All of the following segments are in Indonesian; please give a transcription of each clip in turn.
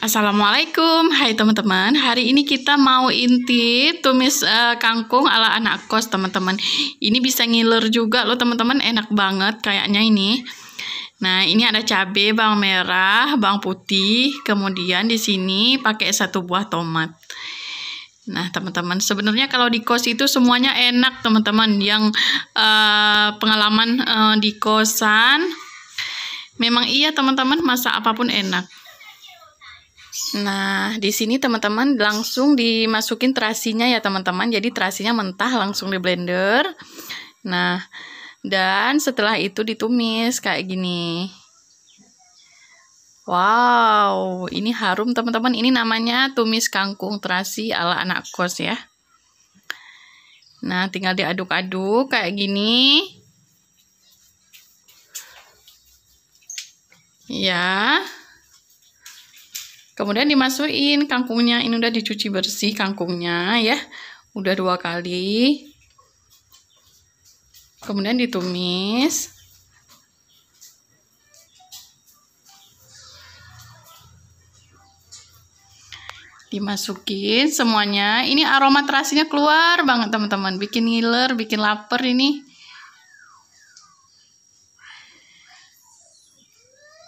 Assalamualaikum, hai teman-teman. Hari ini kita mau inti tumis uh, kangkung ala anak kos, teman-teman. Ini bisa ngiler juga loh, teman-teman. Enak banget kayaknya ini. Nah, ini ada cabe, bawang merah, bawang putih, kemudian di sini pakai satu buah tomat. Nah, teman-teman, sebenarnya kalau di kos itu semuanya enak, teman-teman. Yang uh, pengalaman uh, di kosan memang iya, teman-teman, masak apapun enak. Nah, di sini teman-teman langsung dimasukin terasinya ya teman-teman. Jadi terasinya mentah langsung di blender. Nah, dan setelah itu ditumis kayak gini. Wow, ini harum teman-teman. Ini namanya tumis kangkung terasi ala anak kos ya. Nah, tinggal diaduk-aduk kayak gini. Ya. Kemudian dimasukin kangkungnya. Ini udah dicuci bersih kangkungnya ya. Udah dua kali. Kemudian ditumis. Dimasukin semuanya. Ini aroma terasinya keluar banget teman-teman. Bikin ngiler, bikin lapar ini.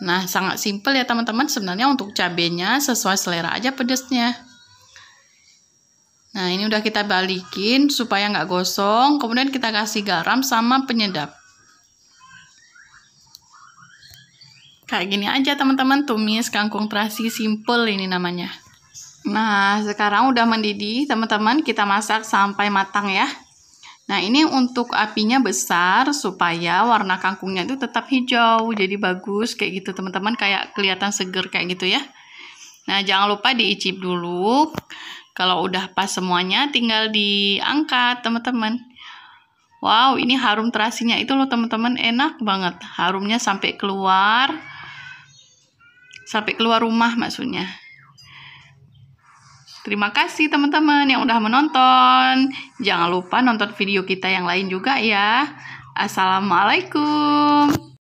Nah, sangat simpel ya teman-teman. Sebenarnya untuk cabenya sesuai selera aja pedesnya. Nah, ini udah kita balikin supaya nggak gosong. Kemudian kita kasih garam sama penyedap. Kayak gini aja teman-teman, tumis kangkung terasi simple ini namanya. Nah, sekarang udah mendidih, teman-teman. Kita masak sampai matang ya. Nah, ini untuk apinya besar supaya warna kangkungnya itu tetap hijau. Jadi bagus kayak gitu, teman-teman. Kayak kelihatan seger kayak gitu ya. Nah, jangan lupa diicip dulu. Kalau udah pas semuanya tinggal diangkat, teman-teman. Wow, ini harum terasinya itu loh, teman-teman. Enak banget. Harumnya sampai keluar. Sampai keluar rumah maksudnya. Terima kasih teman-teman yang udah menonton. Jangan lupa nonton video kita yang lain juga ya. Assalamualaikum.